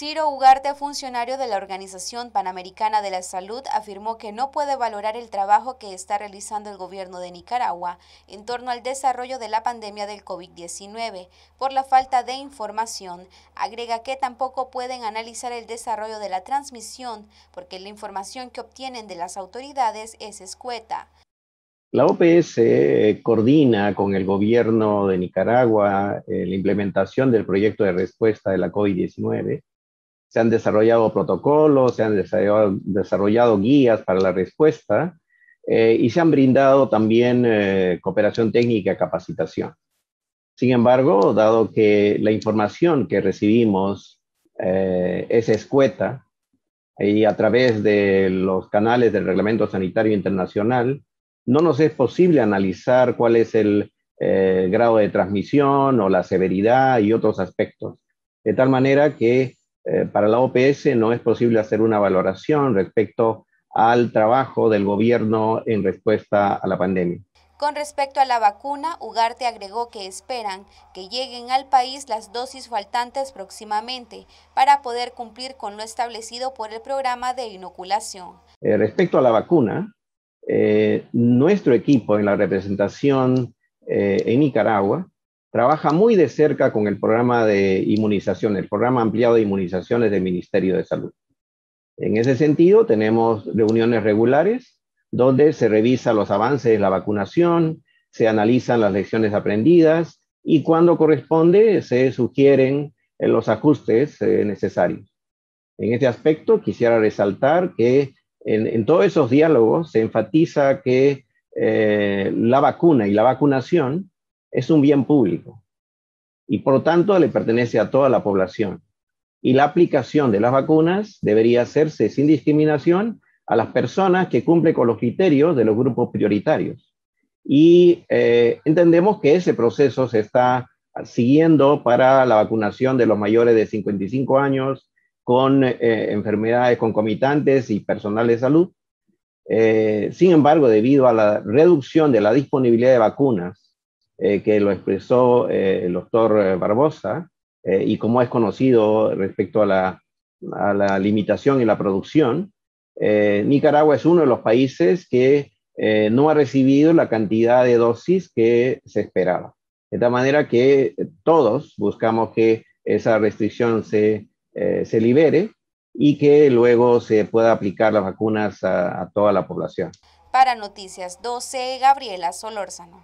Ciro Ugarte, funcionario de la Organización Panamericana de la Salud, afirmó que no puede valorar el trabajo que está realizando el gobierno de Nicaragua en torno al desarrollo de la pandemia del COVID-19 por la falta de información. Agrega que tampoco pueden analizar el desarrollo de la transmisión porque la información que obtienen de las autoridades es escueta. La OPS eh, coordina con el gobierno de Nicaragua eh, la implementación del proyecto de respuesta de la COVID-19 se han desarrollado protocolos, se han desarrollado, guías para la respuesta eh, y se han brindado también eh, cooperación técnica, capacitación. Sin embargo, dado que la información que recibimos eh, es escueta y a través de los canales del Reglamento Sanitario Internacional, no nos es posible analizar cuál es el grado de transmisión o la severidad y otros aspectos. De tal manera que eh, para la OPS no es posible hacer una valoración respecto al trabajo del gobierno en respuesta a la pandemia. Con respecto a la vacuna, Ugarte agregó que esperan que lleguen al país las dosis faltantes próximamente para poder cumplir con lo establecido por el programa de inoculación. Eh, respecto a la vacuna, eh, nuestro equipo en la representación en Nicaragua trabaja muy de cerca con el programa de inmunización, el programa ampliado de inmunizaciones del Ministerio de Salud. En ese sentido, tenemos reuniones regulares donde se revisan los avances de la vacunación, se analizan las lecciones aprendidas y cuando corresponde se sugieren eh, los ajustes eh, necesarios. En este aspecto, quisiera resaltar que en, todos esos diálogos se enfatiza que eh, la vacuna y la vacunación es un bien público y por lo tanto le pertenece a toda la población. Y la aplicación de las vacunas debería hacerse sin discriminación a las personas que cumplen con los criterios de los grupos prioritarios. Y eh, entendemos que ese proceso se está siguiendo para la vacunación de los mayores de 55 años con eh, enfermedades concomitantes y personal de salud. Eh, sin embargo, debido a la reducción de la disponibilidad de vacunas eh, que lo expresó eh, el doctor eh, Barbosa y como es conocido respecto a la, a la limitación y la producción, Nicaragua es uno de los países que no ha recibido la cantidad de dosis que se esperaba. De tal manera que todos buscamos que esa restricción se, se libere y que luego se pueda aplicar las vacunas a, a toda la población. Para Noticias 12, Gabriela Solórzano.